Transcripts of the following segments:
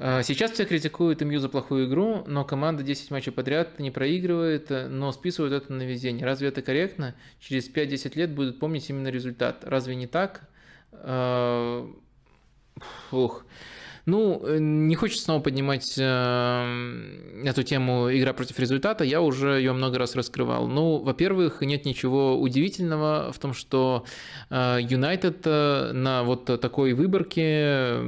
Э, сейчас все критикуют МЮ за плохую игру, но команда 10 матчей подряд не проигрывает, э, но списывают это на везение. Разве это корректно? Через 5-10 лет будут помнить именно результат. Разве не так? Э, фух. Ну, э, не хочется снова поднимать э, эту тему «Игра против результата». Я уже ее много раз раскрывал. Ну, во-первых, нет ничего удивительного в том, что э, Юнайтед э, на вот такой выборке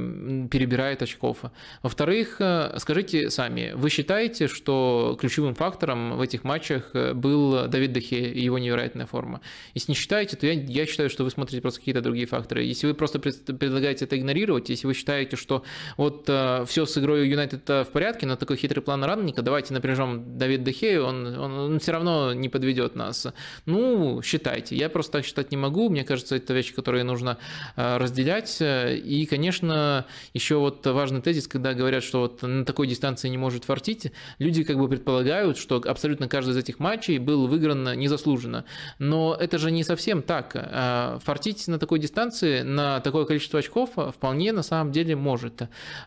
перебирает очков. Во-вторых, э, скажите сами, вы считаете, что ключевым фактором в этих матчах был Давид Дехе и его невероятная форма? Если не считаете, то я, я считаю, что вы смотрите просто какие-то другие факторы. Если вы просто пред, предлагаете это игнорировать, если вы считаете, что вот э, все с игрой Юнайтед э, в порядке, но такой хитрый план Ранника, давайте напряжем Давид Дехею, он, он, он все равно не подведет нас. Ну, считайте. Я просто так считать не могу. Мне кажется, это вещи, которые нужно э, разделять. И, конечно, еще вот важный тезис, когда говорят, что вот на такой дистанции не может фартить, люди как бы предполагают, что абсолютно каждый из этих матчей был выигран незаслуженно. Но это же не совсем так. Э, фартить на такой дистанции, на такое количество очков э, вполне на самом деле может.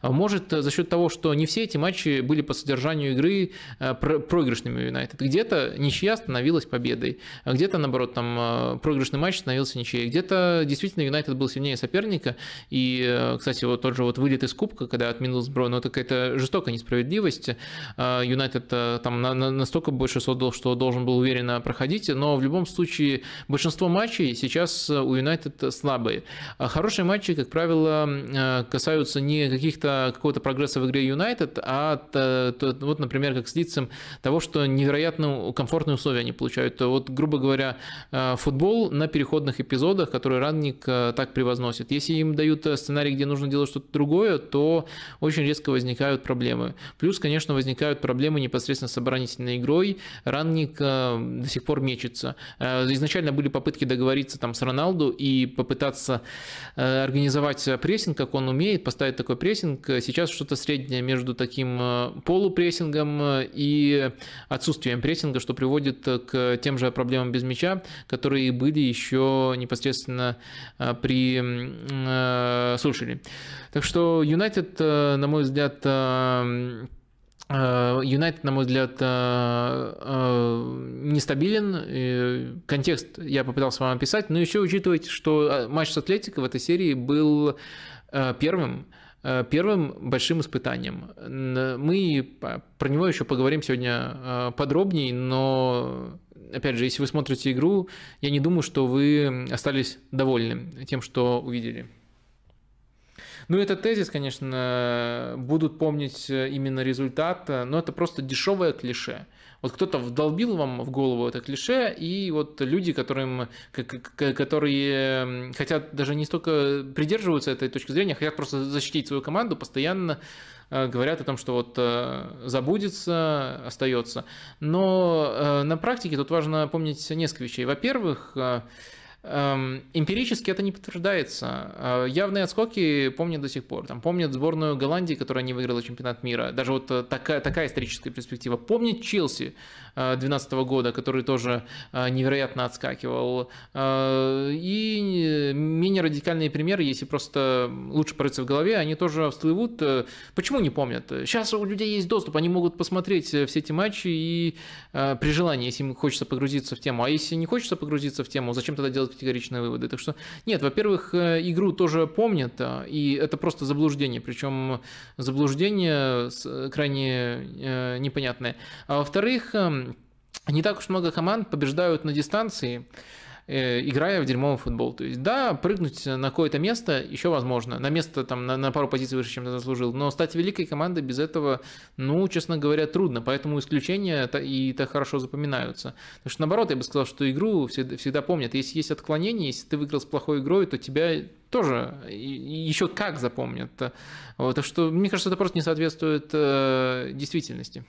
А может, э, за счет того, что не все эти матчи были по содержанию игры э, проигрышными у Юнайтед. Где-то ничья становилась победой, а где-то, наоборот, там э, проигрышный матч становился ничьей. Где-то действительно Юнайтед был сильнее соперника. И, кстати, вот тот же вот вылет из Кубка, когда от Миддлсбро, ну, это какая-то жестокая несправедливость. А, Юнайтед там настолько больше создал, что должен был уверенно проходить, но в любом случае большинство матчей сейчас у Юнайтед слабые. А хорошие матчи, как правило, касаются не каких-то какого-то прогресса в игре Юнайтед, а э, то, вот, например, как с Лицем, того, что невероятно комфортные условия они получают. Вот, грубо говоря, э, футбол на переходных эпизодах, которые Ранник э, так превозносит. Если им дают сценарий, где нужно делать что-то другое, то очень резко возникают проблемы. Плюс, конечно, возникают проблемы непосредственно с оборонительной игрой. Ранник до сих пор мечется. Изначально были попытки договориться там с Роналду и попытаться организовать прессинг, как он умеет, поставить такой прессинг э, сейчас что-то среднее между таким э, полупрессингом э, и отсутствием прессинга, что приводит к тем же проблемам без мяча, которые были еще непосредственно при слушали. Так что Юнайтед, на мой взгляд, Юнайтед, на мой взгляд, нестабилен. Контекст я попытался вам описать. Но еще учитывайте, что матч с Атлетико в этой серии был первым. Э, первым большим испытанием. Мы про него еще поговорим сегодня э, подробнее, но опять же, если вы смотрите игру, я не думаю, что вы остались довольны тем, что увидели. Ну, этот тезис, конечно, будут помнить э, именно результат, э, но это просто дешевое клише. Вот кто-то вдолбил вам в голову это клише, и вот люди, которым, которые хотят даже не столько придерживаются этой точки зрения, хотят просто защитить свою команду, постоянно э, говорят о том, что вот забудется, остается. Но на практике тут важно помнить несколько вещей. Во-первых, Эм, эмпирически это не подтверждается. Э, явные отскоки помнят до сих пор. Там помнят сборную Голландии, которая не выиграла чемпионат мира. Даже вот э, такая, такая историческая перспектива. Помнит Челси 2012 э, года, который тоже невероятно отскакивал. И менее радикальные примеры, если просто лучше порыться в голове, они тоже всплывут. Почему не помнят? Сейчас у людей есть доступ, они могут посмотреть все эти матчи и при желании, если им хочется погрузиться в тему. А если не хочется погрузиться в тему, зачем тогда делать категоричные выводы. Так что, нет, во-первых, э, игру тоже помнят, а, и это просто заблуждение, причем заблуждение э, крайне э, непонятное. А во-вторых, эм, не так уж много команд побеждают на дистанции. Э, играя в дерьмовый футбол. То есть, да, прыгнуть на какое-то место еще возможно, на место там на, на пару позиций выше, чем ты заслужил, но стать великой командой без этого, ну, честно говоря, трудно, поэтому исключения и так хорошо запоминаются. Потому что, наоборот, я бы сказал, что игру всегда, всегда помнят. Если есть отклонение, если ты выиграл с плохой игрой, то тебя тоже еще как запомнят. Вот, так что, мне кажется, это просто не соответствует э, действительности.